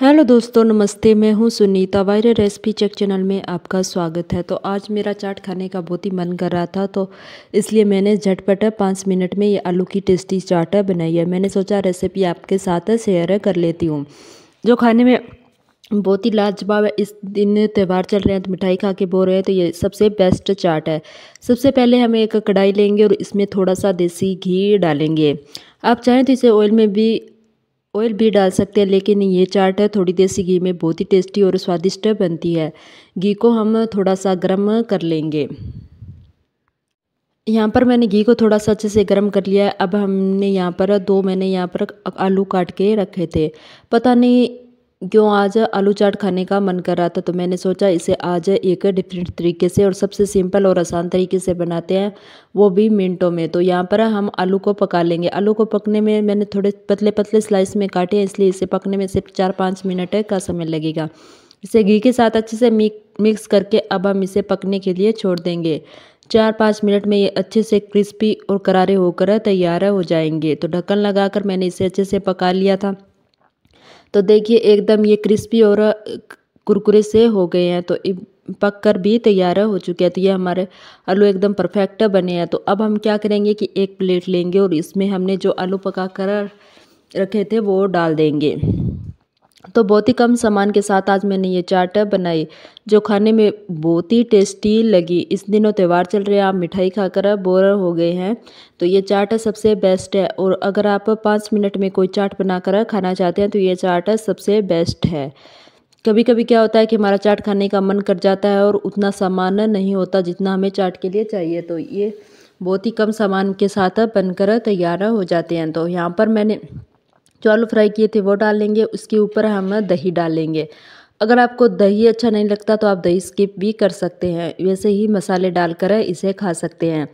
hello दोस्तों नमस्ते मैं हूं Sunita viral recipe check channel में आपका स्वागत है तो आज मेरा चाट खाने का बहुत ही मन कर रहा था तो इसलिए मैंने झटपट पाँच मिनट में ये आलू की टेस्टी चाट बनाई है मैंने सोचा रेसिपी आपके साथ शेयर कर लेती हूँ जो खाने में बहुत ही लाजवाब है इस दिन त्यौहार चल रहे हैं तो मिठाई खा के बो रहे हैं तो ये सबसे बेस्ट चाट है सबसे पहले हम एक कढ़ाई लेंगे और इसमें थोड़ा सा देसी घी डालेंगे आप चाहें तो इसे ऑयल में भी ऑयल भी डाल सकते हैं लेकिन ये चाट है थोड़ी देसी घी में बहुत ही टेस्टी और स्वादिष्ट बनती है घी को हम थोड़ा सा गर्म कर लेंगे यहाँ पर मैंने घी को थोड़ा सा अच्छे से गर्म कर लिया है अब हमने यहाँ पर दो मैंने यहाँ पर आलू काट के रखे थे पता नहीं क्यों आज आलू चाट खाने का मन कर रहा था तो मैंने सोचा इसे आज एक डिफरेंट तरीके से और सबसे सिंपल और आसान तरीके से बनाते हैं वो भी मिनटों में तो यहाँ पर हम आलू को पका लेंगे आलू को पकने में मैंने थोड़े पतले पतले स्लाइस में काटे हैं इसलिए इसे पकने में सिर्फ चार पाँच मिनट का समय लगेगा इसे घी के साथ अच्छे से मिक्स करके अब हम इसे पकने के लिए छोड़ देंगे चार पाँच मिनट में ये अच्छे से क्रिस्पी और करारे होकर तैयार हो जाएंगे तो ढक्कन लगाकर मैंने इसे अच्छे से पका लिया था तो देखिए एकदम ये क्रिस्पी और कुरकुरे से हो गए हैं तो पक कर भी तैयार हो चुके हैं तो ये हमारे आलू एकदम परफेक्ट बने हैं तो अब हम क्या करेंगे कि एक प्लेट लेंगे और इसमें हमने जो आलू पका कर रखे थे वो डाल देंगे तो बहुत ही कम सामान के साथ आज मैंने ये चाट बनाई जो खाने में बहुत ही टेस्टी लगी इस दिनों त्यौहार चल रहे हैं आप मिठाई खाकर बोर हो गए हैं तो ये चाट सबसे बेस्ट है और अगर आप पाँच मिनट में कोई चाट बनाकर खाना चाहते हैं तो ये चाट सबसे बेस्ट है कभी कभी क्या होता है कि हमारा चाट खाने का मन कर जाता है और उतना सामान नहीं होता जितना हमें चाट के लिए चाहिए तो ये बहुत ही कम सामान के साथ बनकर तैयार हो जाते हैं तो यहाँ पर मैंने जो आलू फ्राई किए थे वो डाल लेंगे उसके ऊपर हम दही डालेंगे अगर आपको दही अच्छा नहीं लगता तो आप दही स्किप भी कर सकते हैं वैसे ही मसाले डालकर इसे खा सकते हैं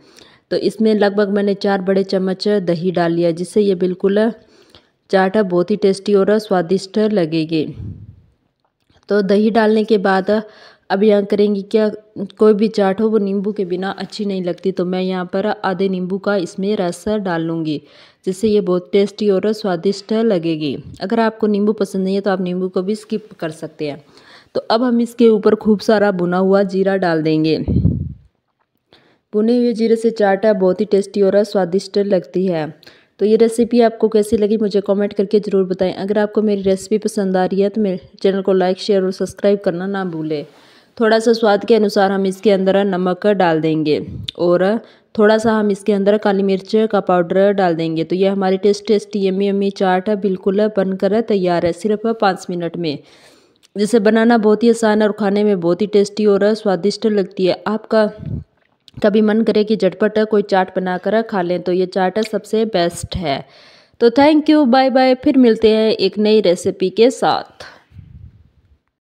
तो इसमें लगभग मैंने चार बड़े चम्मच दही डाल लिया जिससे ये बिल्कुल चाट बहुत ही टेस्टी और स्वादिष्ट लगेगी तो दही डालने के बाद अब यहाँ करेंगे क्या कोई भी चाट हो वो नींबू के बिना अच्छी नहीं लगती तो मैं यहाँ पर आधे नींबू का इसमें रस डाल लूँगी जिससे ये बहुत टेस्टी और स्वादिष्ट लगेगी अगर आपको नींबू पसंद नहीं है तो आप नींबू को भी स्किप कर सकते हैं तो अब हम इसके ऊपर खूब सारा बुना हुआ जीरा डाल देंगे बुने हुए जीरे से चाट बहुत ही टेस्टी और स्वादिष्ट लगती है तो ये रेसिपी आपको कैसी लगी मुझे कमेंट करके ज़रूर बताएं अगर आपको मेरी रेसिपी पसंद आ रही है तो मेरे चैनल को लाइक शेयर और सब्सक्राइब करना ना भूलें थोड़ा सा स्वाद के अनुसार हम इसके अंदर नमक डाल देंगे और थोड़ा सा हम इसके अंदर काली मिर्च का पाउडर डाल देंगे तो ये हमारी टेस्ट टेस्ट यमी यमी चाट बिल्कुल बनकर तैयार है सिर्फ पाँच मिनट में जिसे बनाना बहुत ही आसान है और खाने में बहुत ही टेस्टी और स्वादिष्ट लगती है आपका कभी मन करे कि झटपट कोई चाट बनाकर खा लें तो ये चाट सबसे बेस्ट है तो थैंक यू बाय बाय फिर मिलते हैं एक नई रेसिपी के साथ